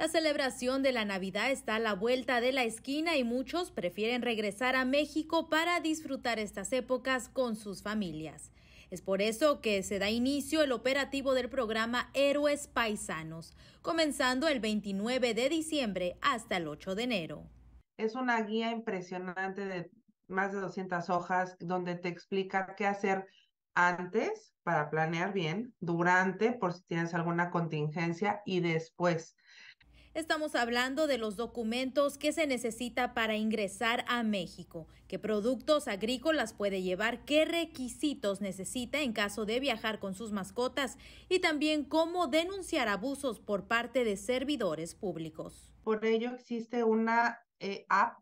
La celebración de la Navidad está a la vuelta de la esquina y muchos prefieren regresar a México para disfrutar estas épocas con sus familias. Es por eso que se da inicio el operativo del programa Héroes Paisanos, comenzando el 29 de diciembre hasta el 8 de enero. Es una guía impresionante de más de 200 hojas donde te explica qué hacer antes para planear bien, durante por si tienes alguna contingencia y después. Estamos hablando de los documentos que se necesita para ingresar a México, qué productos agrícolas puede llevar, qué requisitos necesita en caso de viajar con sus mascotas y también cómo denunciar abusos por parte de servidores públicos. Por ello existe una eh, app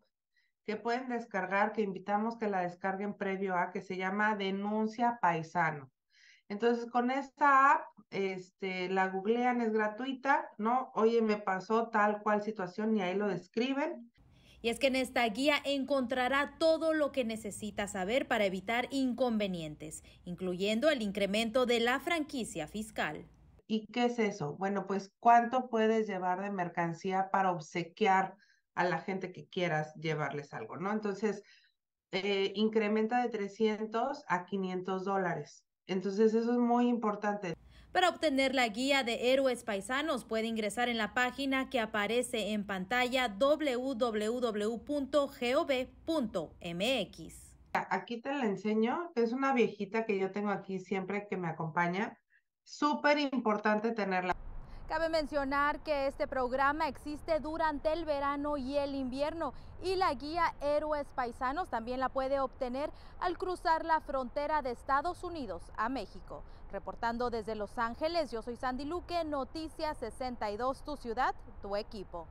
que pueden descargar, que invitamos que la descarguen previo a, que se llama Denuncia Paisano. Entonces, con esta app, este, la googlean, es gratuita, ¿no? Oye, me pasó tal cual situación y ahí lo describen. Y es que en esta guía encontrará todo lo que necesita saber para evitar inconvenientes, incluyendo el incremento de la franquicia fiscal. ¿Y qué es eso? Bueno, pues cuánto puedes llevar de mercancía para obsequiar a la gente que quieras llevarles algo, ¿no? Entonces, eh, incrementa de 300 a 500 dólares. Entonces eso es muy importante. Para obtener la guía de héroes paisanos puede ingresar en la página que aparece en pantalla www.gov.mx. Aquí te la enseño, es una viejita que yo tengo aquí siempre que me acompaña. Súper importante tenerla. Cabe mencionar que este programa existe durante el verano y el invierno y la guía Héroes Paisanos también la puede obtener al cruzar la frontera de Estados Unidos a México. Reportando desde Los Ángeles, yo soy Sandy Luque, Noticias 62, tu ciudad, tu equipo.